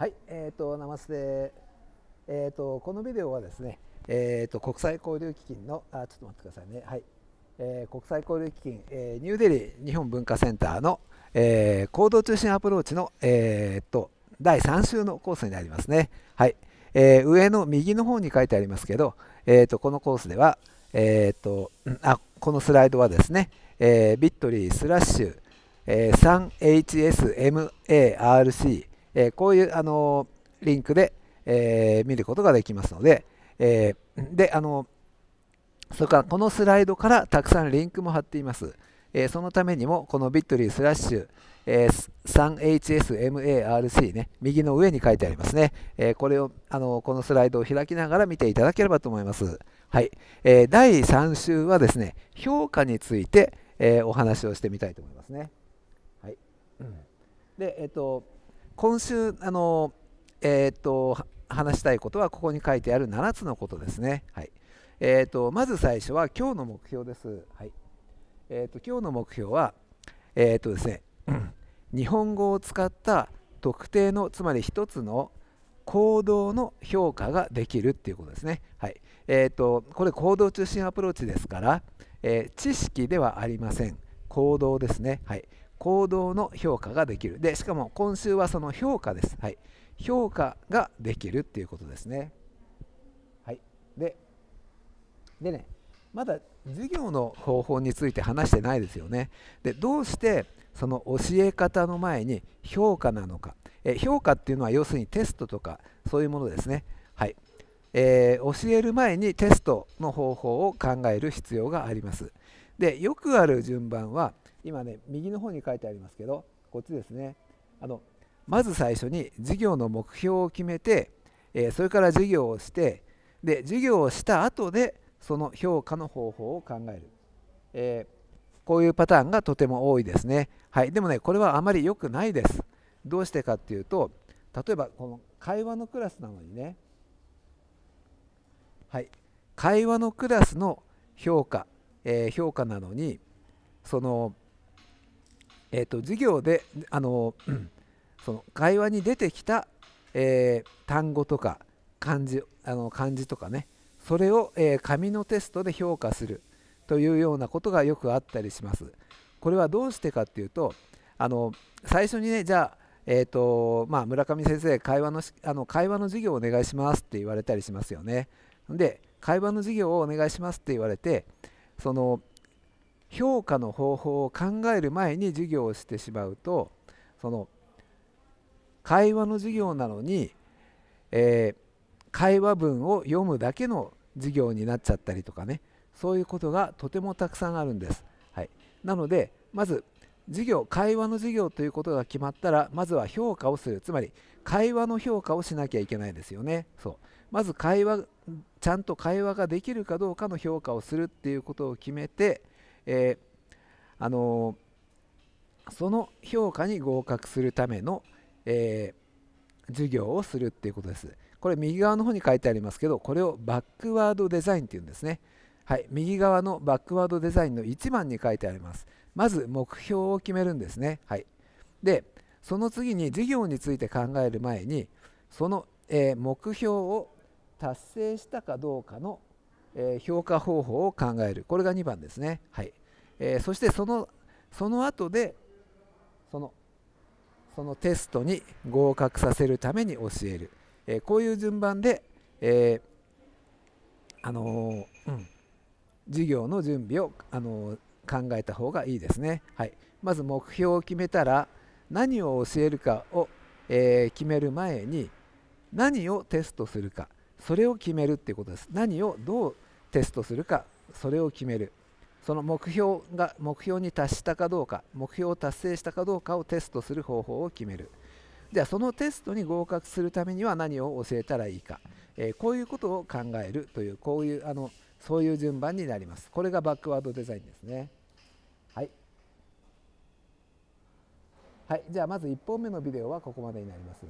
はい、えっ、ー、と、ナマステ。えっ、ー、と、このビデオはですね、えっ、ー、と、国際交流基金の、あ、ちょっと待ってくださいね。はい。えー、国際交流基金、えー、ニューデリー日本文化センターの、えー、行動中心アプローチの、えっと、第3週のコースになりますね。はい。え上の右の方に書いてありますけど、えっと、このコースでは、えっと、あ、このスライドはですね、えビットリースラッシュ、え 3HSMARC、えこういう、あのリンクで、え見ることができますので、えで、あのそれからこのスライドからたくさんリンクも貼っています。えそのためにもこのビットリースラッシュ、え 3HSMARC ね、右の上に書いてありますね。えこれを、あのこのスライドを開きながら見ていただければと思います。はい。え第3週はですね、評価について、えお話をしてみたいと思いますね。はい。で、えっ、と、今週あの、えー、っと話したいことはここに書いてある7つのことですね。はいえーと、まず最初は今日の目標です。はいえーと、今日の目標は、えーとですね、日本語を使った特定のつまり1つの行動の評価ができるっていうことですね。はいえーと、とこれ行動中心アプローチですから、えー、知識ではありません行動ですね。はい行動の評価ができるでしかも今週はその評価です、はい、評価ができるっていうことですねはいででねまだ授業の方法について話してないですよねでどうしてその教え方の前に評価なのかえ評価っていうのは要するにテストとかそういうものですねはいえー、教える前にテストの方法を考える必要がありますでよくある順番は今ね右の方に書いてありますけどこっちですねあのまず最初に事業の目標を決めて、えー、それから事業をしてで事業をした後でその評価の方法を考える、えー、こういうパターンがとても多いですね、はい、でもねこれはあまり良くないですどうしてかっていうと例えばこの会話のクラスなのにねはい会話のクラスの評価、えー、評価なのにそのえーと、授業であの、うん、その会話に出てきた、えー、単語とか漢字あの漢字とかねそれを、えー、紙のテストで評価するというようなことがよくあったりします。これはどうしてかっていうとあの最初にねじゃあえーとまあ、村上先生会話のあの会話の授業をお願いしますって言われたりしますよね。で会話の授業をお願いしますって言われてその評価の方法を考える前に授業をしてしまうとその会話の授業なのに、えー、会話文を読むだけの授業になっちゃったりとかねそういうことがとてもたくさんあるんです。はい、なのでまず授業会話の授業ということが決まったらまずは評価をするつまり会話の評価をしなきゃいけないですよねそうまず会話ちゃんと会話ができるかどうかの評価をするっていうことを決めてえー、あのー、その評価に合格するための、えー、授業をするっていうことです。これ右側の方に書いてありますけど、これをバックワードデザインっていうんですね。はい、右側のバックワードデザインの1番に書いてあります。まず目標を決めるんですね。はい、で、その次に事業について考える前に、その、えー、目標を達成したかどうかのえー、評価方法を考えるこれが2番ですね、はいえー、そしてそのその後でそのそのテストに合格させるために教える、えー、こういう順番で、えあのうん、授業の準備を、あの考えた方がいいですね、はい、まず目標を決めたら何を教えるかを、え決める前に何をテストするかそれを決めるっていうことです何をどうテストするかそれを決めるその目標が目標に達したかどうか目標を達成したかどうかをテストする方法を決めるゃあそのテストに合格するためには何を教えたらいいか、えー、こういうことを考えるというこういうあのそういう順番になりますこれがバックワードデザインですねはい、はい、じゃあまず1本目のビデオはここまでになります